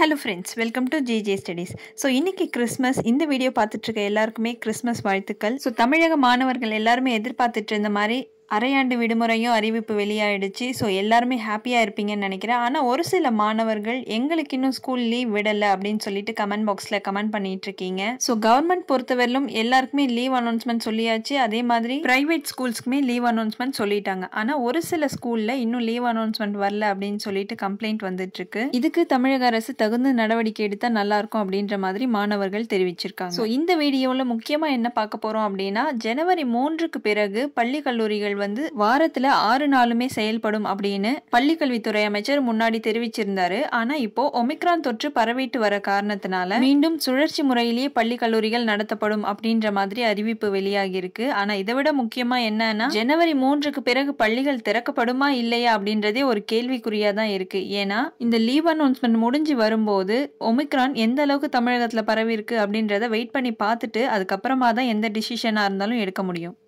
hello friends welcome to GJ studies so இன்றைக்கி Christmas இந்த video பார்த்துட்ருக்க எல்லாருக்குமே கிறிஸ்மஸ் வாழ்த்துக்கள் ஸோ தமிழக மாணவர்கள் எல்லாருமே எதிர்பார்த்துட்டு இருந்த மாதிரி அரையாண்டு விடுமுறையும் அறிவிப்பு வெளியாயிடுச்சு ஸோ எல்லாருமே ஹாப்பியாக இருப்பீங்கன்னு நினைக்கிறேன் ஆனால் ஒரு சில மாணவர்கள் எங்களுக்கு இன்னும் ஸ்கூல் லீவ் விடலை அப்படின்னு சொல்லிட்டு கமெண்ட் பாக்ஸில் கமெண்ட் பண்ணிட்டு இருக்கீங்க ஸோ கவர்மெண்ட் பொறுத்தவரையிலும் எல்லாருக்குமே லீவ் அனௌன்ஸ்மெண்ட் சொல்லியாச்சு அதே மாதிரி பிரைவேட் ஸ்கூல்ஸ்க்குமே லீவ் அனௌன்ஸ்மெண்ட் சொல்லிட்டாங்க ஆனால் ஒரு சில ஸ்கூலில் இன்னும் லீவ் அனௌன்ஸ்மெண்ட் வரல அப்படின்னு சொல்லிட்டு கம்ப்ளைண்ட் வந்துட்டு இருக்கு இதுக்கு தமிழக அரசு தகுந்த நடவடிக்கை எடுத்தால் நல்லா இருக்கும் அப்படின்ற மாதிரி மாணவர்கள் தெரிவிச்சிருக்காங்க ஸோ இந்த வீடியோவில் முக்கியமாக என்ன பார்க்க போகிறோம் அப்படின்னா ஜனவரி மூன்றுக்கு பிறகு பள்ளி கல்லூரிகள் வந்து வாரத்துல ஆறு நாளுமே செயல்படும் அப்படின்னு பள்ளிக்கல்வித்துறை அமைச்சர் முன்னாடி தெரிவிச்சிருந்தாரு ஆனா இப்போ ஒமிக்ரான் தொற்று பரவிட்டு வர காரணத்தினால மீண்டும் சுழற்சி முறையிலேயே பள்ளி கல்லூரிகள் நடத்தப்படும் அப்படின்ற மாதிரி அறிவிப்பு வெளியாகி இருக்கு ஆனா இதை விட முக்கியமா என்னன்னா ஜனவரி மூன்றுக்கு பிறகு பள்ளிகள் திறக்கப்படுமா இல்லையா அப்படின்றதே ஒரு கேள்விக்குறியா தான் இருக்கு ஏன்னா இந்த லீவ் அனௌன்ஸ்மெண்ட் முடிஞ்சு வரும்போது ஒமிக்ரான் எந்த அளவுக்கு தமிழகத்துல பரவி இருக்கு அப்படின்றத வெயிட் பண்ணி பார்த்துட்டு அதுக்கப்புறமா தான் எந்த டிசிஷனா இருந்தாலும் எடுக்க முடியும்